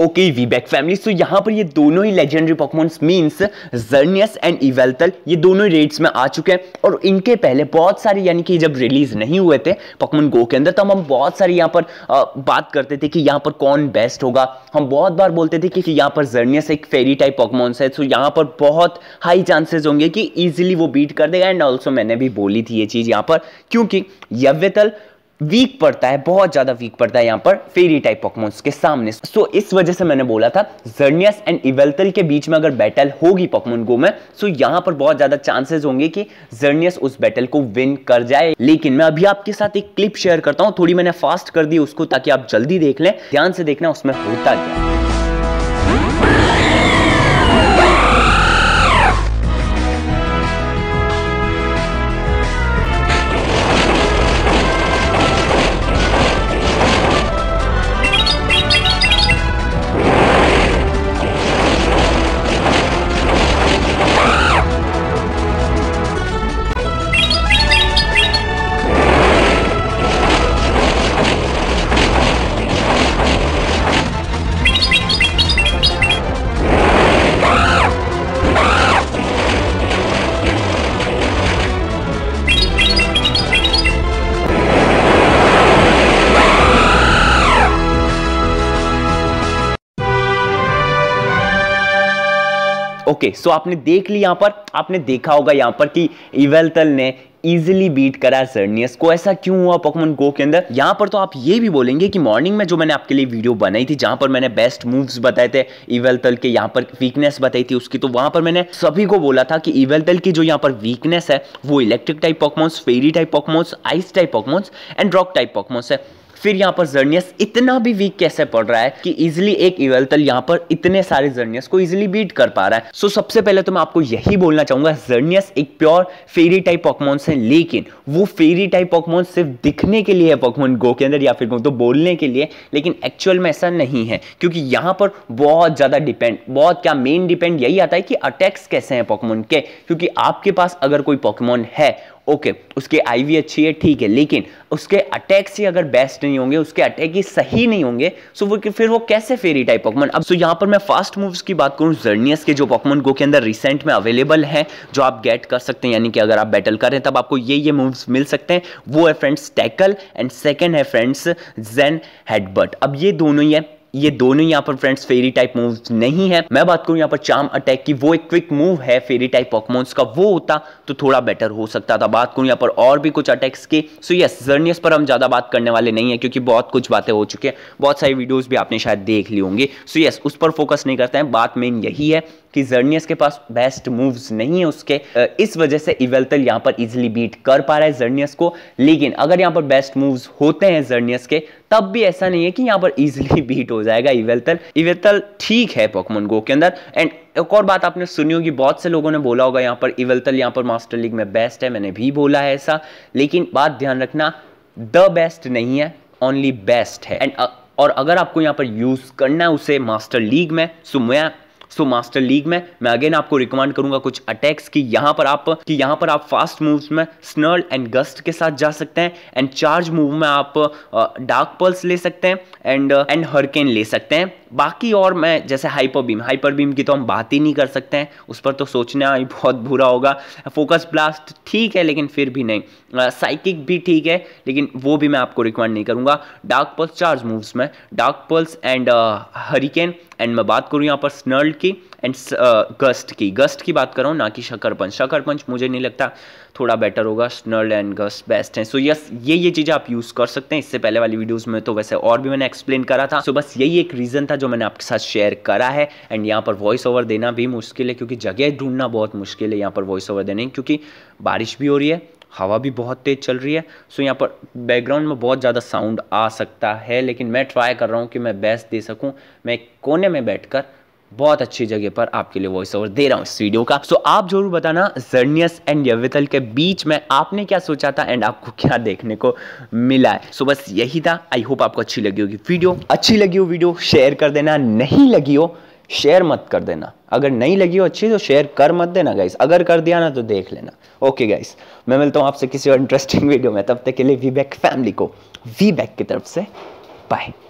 okay we back family so यहाँ पर ये दोनों ही legendary Pokemons means Xerneas and Yveltal ये दोनों ही रेट्स में आ चुके हैं और इनके पहले बहुत सारे यानी कि जब रिलीज नहीं हुए थे पॉकमोन गो के अंदर तब तो हम बहुत सारे यहाँ पर आ, बात करते थे कि यहाँ पर कौन बेस्ट होगा हम बहुत बार बोलते थे कि, कि यहाँ पर जर्नियस एक फेरी टाइप पॉकमोन्स है सो यहाँ पर बहुत हाई चांसेज होंगे कि ईजिली वो बीट कर देगा एंड ऑल्सो मैंने भी बोली थी ये चीज़ यहाँ पर क्योंकि यव्यतल वीक पड़ता है बहुत ज्यादा वीक पड़ता है यहाँ पर फेरी टाइप पॉकमोन्स के सामने सो so, इस वजह से मैंने बोला था जर्नियस एंड इवेल्थल के बीच में अगर बैटल होगी पॉकमोन गो में सो so यहाँ पर बहुत ज्यादा चांसेस होंगे कि जर्नियस उस बैटल को विन कर जाए लेकिन मैं अभी आपके साथ एक क्लिप शेयर करता हूँ थोड़ी मैंने फास्ट कर दी उसको ताकि आप जल्दी देख लें ध्यान से देखना उसमें होता क्या ओके सो आपने देख ली यहाँ पर आपने देखा होगा यहाँ पर कि इवेल्थल ने इजिली बीट करा सर्नियस को ऐसा क्यों हुआ पॉकमन गो के अंदर यहाँ पर तो आप ये भी बोलेंगे कि मॉर्निंग में जो मैंने आपके लिए वीडियो बनाई थी जहाँ पर मैंने बेस्ट मूव्स बताए थे इवेल तल के यहाँ पर वीकनेस बताई थी उसकी तो वहाँ पर मैंने सभी को बोला था कि इवेल तल की जो यहाँ पर वीकनेस है वो electric type Pokemons fairy type Pokemons ice type Pokemons and rock type Pokemons है फिर यहाँ पर जर्नियस इतना भी वीक कैसे पड़ रहा है कि इजिली एक इवेल्थल यहाँ पर इतने सारे जर्नियस को इजिली बीट कर पा रहा है सो सबसे पहले तो मैं आपको यही बोलना चाहूंगा जर्नियस एक प्योर फेरी टाइप पॉकमोन्स है लेकिन वो फेरी टाइप पॉकमोन सिर्फ दिखने के लिए है पॉकमोन गो के अंदर या फिर तो बोलने के लिए लेकिन एक्चुअल में ऐसा नहीं है क्योंकि यहाँ पर बहुत ज़्यादा डिपेंड बहुत क्या मेन डिपेंड यही आता है कि अटैक्स कैसे हैं पॉकमोन के क्योंकि आपके पास अगर कोई पॉकमोन है ओके okay, उसके आईवी अच्छी है ठीक है लेकिन उसके अटैक्स ही अगर बेस्ट नहीं होंगे उसके अटैक ही सही नहीं होंगे सो वो फिर वो कैसे फेरी टाइप पॉकमन अब सो यहाँ पर मैं फास्ट मूव्स की बात करूँ जर्नियस के जो पॉकमन गो के अंदर रिसेंट में अवेलेबल है जो आप गेट कर सकते हैं यानी कि अगर आप बैटल करें तब आपको ये ये मूव्स मिल सकते हैं वो है फ्रेंड्स टैकल एंड सेकेंड है फ्रेंड्स जेन हेडबर्ट अब ये दोनों ही है ये दोनों यहाँ पर फ्रेंड्स फेरी टाइप मूव नहीं है मैं बात करूँ यहाँ पर चाम अटैक की वो एक क्विक मूव है फेरी टाइप पॉकमोन्स का वो होता तो थोड़ा बेटर हो सकता था बात करूँ यहाँ पर और भी कुछ अटैक्स के सो यस जर्नियस पर हम ज़्यादा बात करने वाले नहीं है क्योंकि बहुत कुछ बातें हो चुकी हैं बहुत सारी वीडियोज़ भी आपने शायद देख ली होंगी सो यस उस पर फोकस नहीं करते हैं बात मेन यही है कि जर्नियस के पास बेस्ट मूव्स नहीं है उसके इस वजह से इवेल्तल यहाँ पर इजिली बीट कर पा रहा है जर्नियस को लेकिन अगर यहाँ पर बेस्ट मूव्स होते हैं जर्नियस के तब भी ऐसा नहीं है कि यहाँ पर इजिली बीट हो जाएगा इवेल्तल इवेल्तल ठीक है पॉकमन गो के अंदर एंड एक और बात आपने सुनी होगी बहुत से लोगों ने बोला होगा यहाँ पर इवेल्तल यहाँ पर मास्टर लीग में बेस्ट है मैंने भी बोला है ऐसा लेकिन बात ध्यान रखना द बेस्ट नहीं है ओनली बेस्ट है एंड और अगर आपको यहाँ पर यूज़ करना है उसे मास्टर लीग में सो मैं सो मास्टर लीग में मैं अगेन आपको रिकमेंड करूंगा कुछ अटैक्स की यहाँ पर आप कि यहाँ पर आप फास्ट मूव्स में स्नर्ल एंड गस्ट के साथ जा सकते हैं एंड चार्ज मूव में आप डार्क uh, पल्स ले सकते हैं एंड एंड हरकेन ले सकते हैं बाकी और मैं जैसे हाइपर बीम हाइपर बीम की तो हम बात ही नहीं कर सकते हैं उस पर तो सोचना ही बहुत बुरा होगा फोकस ब्लास्ट ठीक है लेकिन फिर भी नहीं साइकिक भी ठीक है लेकिन वो भी मैं आपको रिकमेंड नहीं करूँगा डार्क पल्स चार्ज मूव्स में dark pulse and hurricane and मैं बात करूँ यहाँ पर स्नर्ल्ड की एंड गस्ट की गस्ट की बात करूँ ना कि शकर पंच शकर पंच मुझे नहीं लगता थोड़ा बेटर होगा स्नर्ल एंड गस्ट बेस्ट हैं सो यस ये ये चीज़ें आप यूज़ कर सकते हैं इससे पहले वाली वीडियोज़ में तो वैसे और भी मैंने एक्सप्लेन करा था सो so, बस यही एक रीज़न था जो मैंने आपके साथ शेयर करा है एंड यहाँ पर वॉइस ओवर देना भी मुश्किल है क्योंकि जगह ढूंढना बहुत मुश्किल है यहाँ पर वॉइस ओवर देने क्योंकि बारिश भी हो रही है हवा भी बहुत तेज़ चल रही है सो यहाँ पर बैकग्राउंड में बहुत ज़्यादा साउंड आ सकता है लेकिन मैं ट्राई कर रहा हूँ कि मैं बेस्ट दे सकूँ मैं कोने में बैठकर बहुत अच्छी जगह पर आपके लिए वॉइस ओवर दे रहा हूँ इस वीडियो का सो so, आप जरूर बताना जर्नियस एंड यवितल के बीच में आपने क्या सोचा था एंड आपको क्या देखने को मिला है सो so, बस यही था आई होप आपको अच्छी लगी होगी वीडियो अच्छी लगी हो वीडियो शेयर कर देना नहीं लगी हो शेयर मत कर देना अगर नहीं लगी हो अच्छी तो शेयर कर मत देना गाइस अगर कर दिया ना तो देख लेना ओके गाइस मैं मिलता हूँ आपसे किसी और इंटरेस्टिंग वीडियो में तब तक के लिए वी बैक फैमिली को वी बैक की तरफ से बाय